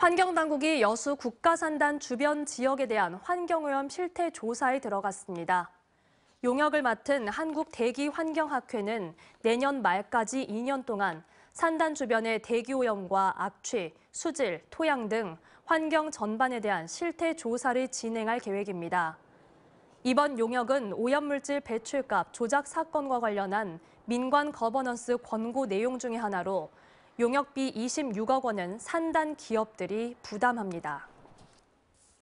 환경당국이 여수 국가산단 주변 지역에 대한 환경오염 실태 조사에 들어갔습니다. 용역을 맡은 한국대기환경학회는 내년 말까지 2년 동안 산단 주변의 대기오염과 악취, 수질, 토양 등 환경 전반에 대한 실태 조사를 진행할 계획입니다. 이번 용역은 오염물질 배출값 조작 사건과 관련한 민관 거버넌스 권고 내용 중의 하나로 용역비 26억 원은 산단 기업들이 부담합니다.